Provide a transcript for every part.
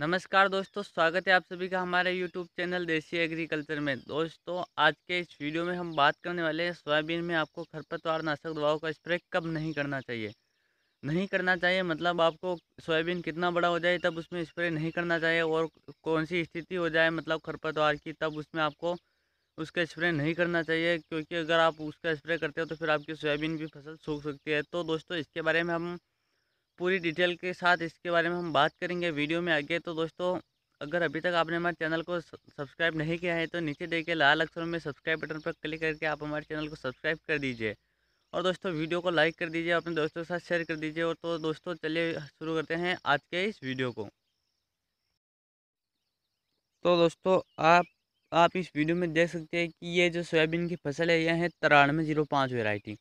नमस्कार दोस्तों स्वागत है आप सभी का हमारे यूट्यूब चैनल देसी एग्रीकल्चर में दोस्तों आज के इस वीडियो में हम बात करने वाले हैं सोयाबीन में आपको खरपतवार नाशक दवाओं का स्प्रे कब नहीं करना चाहिए नहीं करना चाहिए मतलब आपको सोयाबीन कितना बड़ा हो जाए तब उसमें स्प्रे नहीं करना चाहिए और कौन सी स्थिति हो जाए मतलब खरपतवार की तब उसमें आपको उसका स्प्रे नहीं करना चाहिए क्योंकि अगर आप उसका स्प्रे करते हो तो फिर आपकी सोयाबीन की फसल सूख सकती है तो दोस्तों इसके बारे में हम पूरी डिटेल के साथ इसके बारे में हम बात करेंगे वीडियो में आगे तो दोस्तों अगर अभी तक आपने हमारे चैनल को सब्सक्राइब नहीं किया है तो नीचे देखे लाल अक्षरों में सब्सक्राइब बटन पर क्लिक करके आप हमारे चैनल को सब्सक्राइब कर दीजिए और दोस्तों वीडियो को लाइक कर दीजिए अपने दोस्तों के साथ शेयर कर दीजिए और तो दोस्तों चलिए शुरू करते हैं आज के इस वीडियो को तो दोस्तों आप आप इस वीडियो में देख सकते हैं कि ये जो सोयाबीन की फसल है यह है तिरानवे जीरो पाँच वेराइटी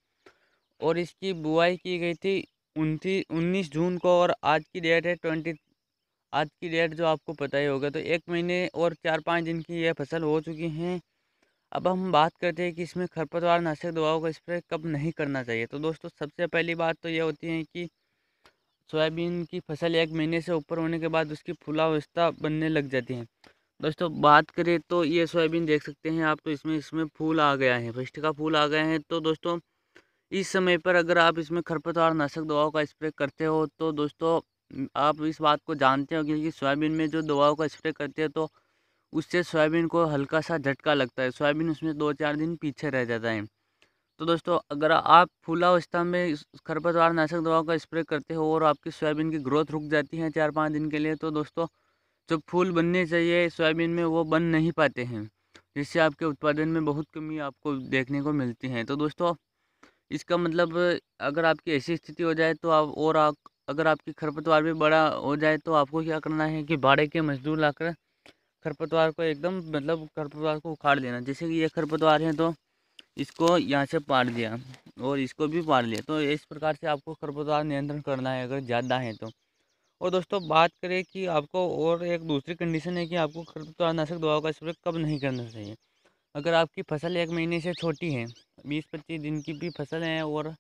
और इसकी बुआई की गई थी उनती उन्नीस जून को और आज की डेट है ट्वेंटी आज की डेट जो आपको पता ही होगा तो एक महीने और चार पाँच दिन की यह फसल हो चुकी हैं अब हम बात करते हैं कि इसमें खरपतवार नाशक दवाओं का स्प्रे कब नहीं करना चाहिए तो दोस्तों सबसे पहली बात तो यह होती है कि सोयाबीन की फसल एक महीने से ऊपर होने के बाद उसकी फूलावस्था बनने लग जाती है दोस्तों बात करें तो ये सोयाबीन देख सकते हैं आप तो इसमें इसमें फूल आ गया है फिस्ट का फूल आ गया है तो दोस्तों इस समय पर अगर आप इसमें खरपतवार नाशक दवाओं का स्प्रे करते हो तो दोस्तों आप इस बात को जानते हो क्योंकि सोयाबीन में जो दवाओं का स्प्रे करते हैं तो उससे सोयाबीन को हल्का सा झटका लगता है सोयाबीन उसमें दो चार दिन पीछे रह जाता है तो दोस्तों अगर आप फूला अवस्था में खरपतवार नाशक दवाओं का स्प्रे करते हो और आपकी सोयाबीन की ग्रोथ रुक जाती है चार पाँच दिन के लिए तो दोस्तों जो फूल बनने चाहिए सोयाबीन में वो बन नहीं पाते हैं जिससे आपके उत्पादन में बहुत कमी आपको देखने को मिलती है तो दोस्तों इसका मतलब अगर आपकी ऐसी स्थिति हो जाए तो आप और आप अगर आपकी खरपतवार भी बड़ा हो जाए तो आपको क्या करना है कि भाड़े के मजदूर लाकर खरपतवार को एकदम मतलब खरपतवार को उखाड़ देना जैसे कि ये खरपतवार है तो इसको यहाँ से पार दिया और इसको भी पार लिया तो इस प्रकार से आपको खरपतवार नियंत्रण करना है अगर ज़्यादा है तो और दोस्तों बात करें कि आपको और एक दूसरी कंडीशन है कि आपको खरपतवार नाशक दवाओं का स्प्रे कब नहीं करना चाहिए अगर आपकी फसल एक महीने से छोटी है बीस पच्चीस दिन की भी फसल है और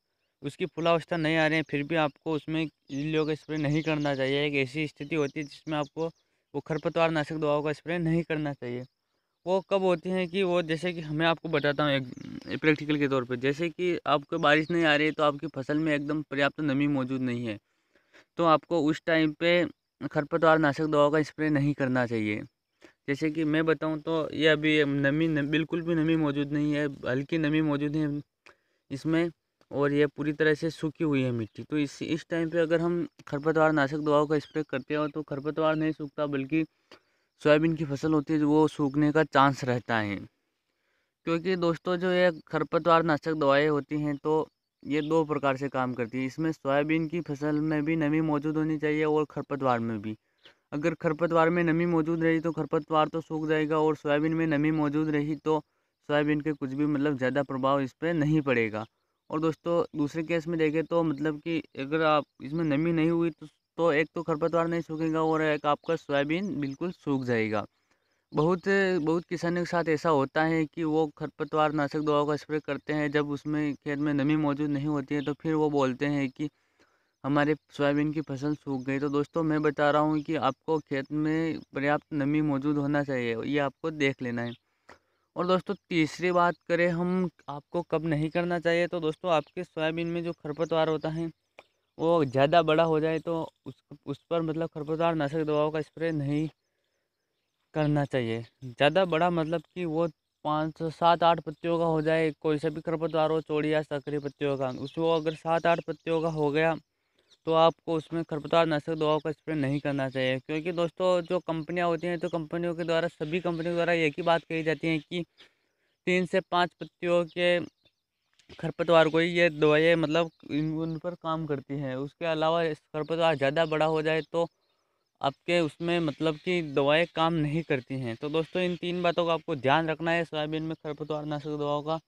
उसकी फुला अवस्था नहीं आ रही है फिर भी आपको उसमें इल्लियों का स्प्रे नहीं करना चाहिए एक ऐसी स्थिति होती है जिसमें आपको वो खरपतवार नाशक दवाओं का स्प्रे नहीं करना चाहिए वो कब होती हैं कि वो जैसे कि मैं आपको बताता हूँ एक प्रैक्टिकल के तौर पे जैसे कि आपको बारिश नहीं आ रही है तो आपकी फसल में एकदम पर्याप्त तो नमी मौजूद नहीं है तो आपको उस टाइम पे खरपतवार नाशक दवाओं का स्प्रे नहीं करना चाहिए जैसे कि मैं बताऊं तो ये अभी नमी न, बिल्कुल भी नमी मौजूद नहीं है हल्की नमी मौजूद है इसमें और यह पूरी तरह से सूखी हुई है मिट्टी तो इस इस टाइम पे अगर हम खरपतवार नाशक दवाओं का स्प्रे करते हो तो खरपतवार नहीं सूखता बल्कि सोयाबीन की फसल होती है वो सूखने का चांस रहता है क्योंकि दोस्तों जो ये खरपतवार नाशक दवाएँ होती हैं तो ये दो प्रकार से काम करती है इसमें सोयाबीन की फसल में भी नमी मौजूद होनी चाहिए और खरपतवार में भी अगर खरपतवार में नमी मौजूद रही तो खरपतवार तो सूख जाएगा और सोयाबीन में नमी मौजूद रही तो सोयाबीन के कुछ भी मतलब ज़्यादा प्रभाव इस पर नहीं पड़ेगा और दोस्तों दूसरे केस में देखें तो मतलब कि अगर आप इसमें नमी नहीं हुई तो, तो एक तो खरपतवार नहीं सूखेगा और एक आपका सोयाबीन बिल्कुल सूख जाएगा बहुत बहुत किसानों के साथ ऐसा होता है कि वो खरपतवार नाशक दवाओं का स्प्रे करते हैं जब उसमें खेत में नमी मौजूद नहीं होती है तो फिर वो बोलते हैं कि हमारे सोयाबीन की फसल सूख गई तो दोस्तों मैं बता रहा हूँ कि आपको खेत में पर्याप्त नमी मौजूद होना चाहिए ये आपको देख लेना है और दोस्तों तीसरी बात करें हम आपको कब नहीं करना चाहिए तो दोस्तों आपके सोयाबीन में जो खरपतवार होता है वो ज़्यादा बड़ा हो जाए तो उस उस पर मतलब खरपतवार नाशक दवाओं का स्प्रे नहीं करना चाहिए ज़्यादा बड़ा मतलब कि वो पाँच सौ सात आठ पत्तियों का हो जाए कोई सा भी खरपतवार हो चौड़ी या सकरी पत्तियों का उसको अगर सात आठ पत्तियों का हो गया तो आपको उसमें खरपतवार नाशक दवाओं का स्प्रे नहीं करना चाहिए क्योंकि दोस्तों जो कंपनियाँ होती हैं तो कंपनियों के द्वारा सभी कंपनियों द्वारा एक ही बात कही जाती है कि तीन से पाँच पत्तियों के खरपतवार को ही ये दवाइयाँ मतलब उन पर काम करती हैं उसके अलावा खरपतवार ज़्यादा बड़ा हो जाए तो आपके उसमें मतलब कि दवाएं काम नहीं करती हैं तो दोस्तों इन तीन बातों का आपको ध्यान रखना है सोयाबीन में खरपतवार नाशक दवाओं का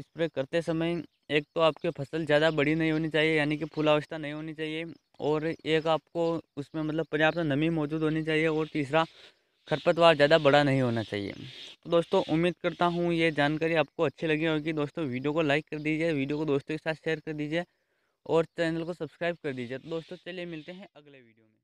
स्प्रे करते समय एक तो आपके फसल ज़्यादा बड़ी नहीं होनी चाहिए यानी कि फूलावस्था नहीं होनी चाहिए और एक आपको उसमें मतलब पर्याप्त नमी मौजूद होनी चाहिए और तीसरा खरपतवार ज़्यादा बड़ा नहीं होना चाहिए तो दोस्तों उम्मीद करता हूँ ये जानकारी आपको अच्छी लगी होगी दोस्तों वीडियो को लाइक कर दीजिए वीडियो को दोस्तों के साथ शेयर कर दीजिए और चैनल को सब्सक्राइब कर दीजिए तो दोस्तों चलिए मिलते हैं अगले वीडियो में